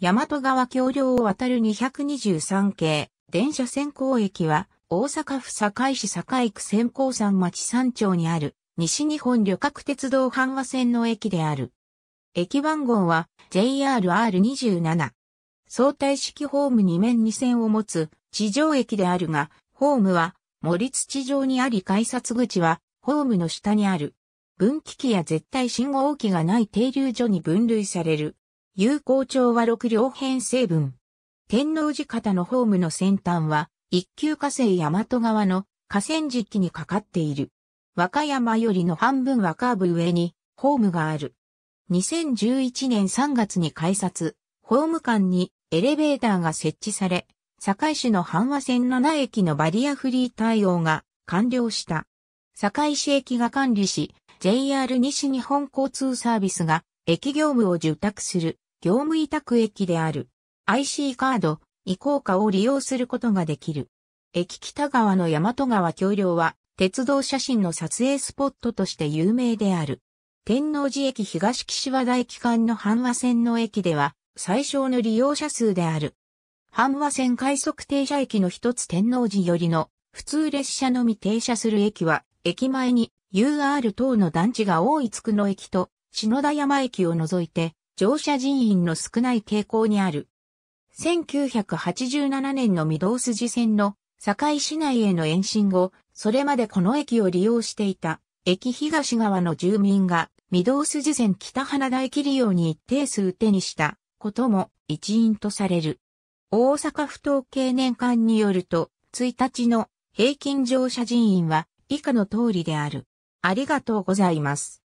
大和川橋梁を渡る223系、電車線行駅は、大阪府堺市堺区千光山町山町にある、西日本旅客鉄道阪和線の駅である。駅番号は JRR27。相対式ホーム2面2線を持つ地上駅であるが、ホームは森土上にあり改札口はホームの下にある。分岐器や絶対信号機がない停留所に分類される。有効調和6両編成分。天王寺方のホームの先端は、一級河川大和川の河川敷にかかっている。和歌山よりの半分和カーブ上に、ホームがある。2011年3月に改札、ホーム間にエレベーターが設置され、堺市の阪和線7駅のバリアフリー対応が完了した。堺市駅が管理し、JR 西日本交通サービスが駅業務を受託する。業務委託駅である IC カード移行化を利用することができる。駅北側の大和川橋梁は鉄道写真の撮影スポットとして有名である。天王寺駅東岸和田駅間の阪和線の駅では最小の利用者数である。阪和線快速停車駅の一つ天王寺よりの普通列車のみ停車する駅は駅前に UR 等の団地が多いつくの駅と篠田山駅を除いて乗車人員の少ない傾向にある。1987年の御堂筋線の堺市内への延伸後、それまでこの駅を利用していた、駅東側の住民が、御堂筋線北花田駅利用に一定数手にしたことも一因とされる。大阪府統計年間によると、1日の平均乗車人員は以下の通りである。ありがとうございます。